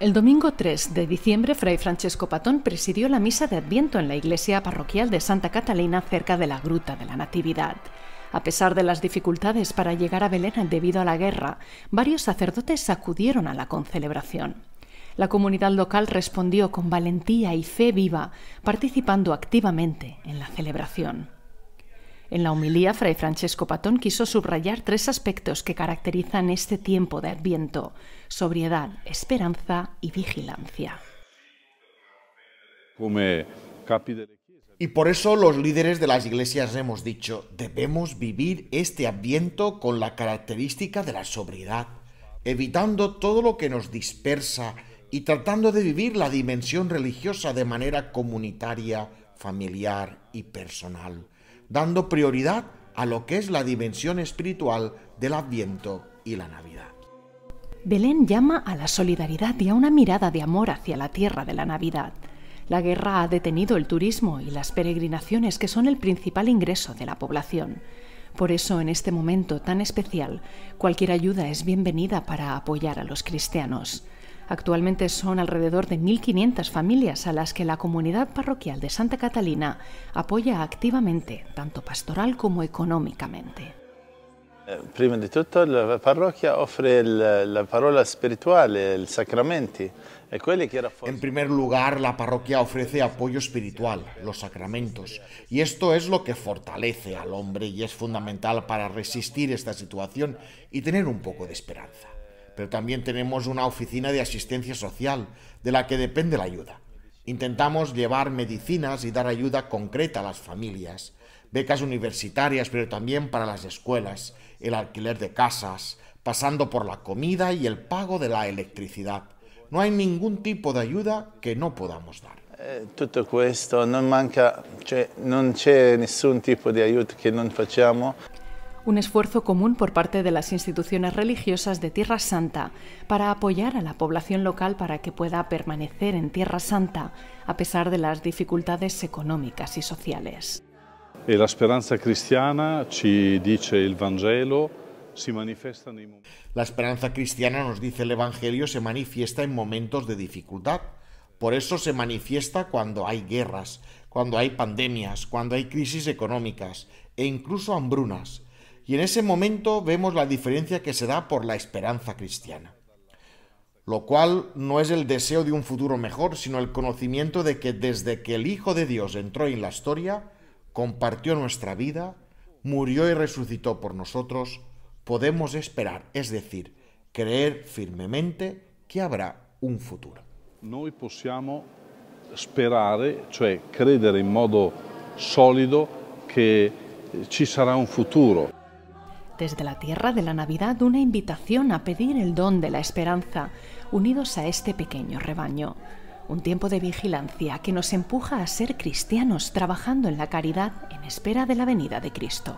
El domingo 3 de diciembre, Fray Francesco Patón presidió la misa de Adviento en la iglesia parroquial de Santa Catalina cerca de la Gruta de la Natividad. A pesar de las dificultades para llegar a Belén debido a la guerra, varios sacerdotes acudieron a la concelebración. La comunidad local respondió con valentía y fe viva, participando activamente en la celebración. En la homilía, Fray Francesco Patón quiso subrayar tres aspectos que caracterizan este tiempo de Adviento, sobriedad, esperanza y vigilancia. Y por eso los líderes de las iglesias hemos dicho, debemos vivir este Adviento con la característica de la sobriedad, evitando todo lo que nos dispersa y tratando de vivir la dimensión religiosa de manera comunitaria, familiar y personal dando prioridad a lo que es la dimensión espiritual del Adviento y la Navidad. Belén llama a la solidaridad y a una mirada de amor hacia la tierra de la Navidad. La guerra ha detenido el turismo y las peregrinaciones que son el principal ingreso de la población. Por eso, en este momento tan especial, cualquier ayuda es bienvenida para apoyar a los cristianos. Actualmente son alrededor de 1.500 familias a las que la comunidad parroquial de Santa Catalina apoya activamente, tanto pastoral como económicamente. la En primer lugar, la parroquia ofrece apoyo espiritual, los sacramentos, y esto es lo que fortalece al hombre y es fundamental para resistir esta situación y tener un poco de esperanza pero también tenemos una oficina de asistencia social de la que depende la ayuda. Intentamos llevar medicinas y dar ayuda concreta a las familias, becas universitarias, pero también para las escuelas, el alquiler de casas, pasando por la comida y el pago de la electricidad. No hay ningún tipo de ayuda que no podamos dar. Eh, tutto todo esto no manca, no hay ningún tipo de ayuda que no facciamo un esfuerzo común por parte de las instituciones religiosas de Tierra Santa para apoyar a la población local para que pueda permanecer en Tierra Santa a pesar de las dificultades económicas y sociales. E la esperanza cristiana, ci dice el la esperanza cristiana, nos dice el Evangelio, se manifiesta en momentos de dificultad. Por eso se manifiesta cuando hay guerras, cuando hay pandemias, cuando hay crisis económicas e incluso hambrunas, y en ese momento vemos la diferencia que se da por la esperanza cristiana. Lo cual no es el deseo de un futuro mejor, sino el conocimiento de que desde que el Hijo de Dios entró en la historia, compartió nuestra vida, murió y resucitó por nosotros, podemos esperar, es decir, creer firmemente que habrá un futuro. Noi possiamo sperare, cioè credere in modo solido che eh, ci sarà un futuro desde la tierra de la Navidad una invitación a pedir el don de la esperanza, unidos a este pequeño rebaño. Un tiempo de vigilancia que nos empuja a ser cristianos trabajando en la caridad en espera de la venida de Cristo.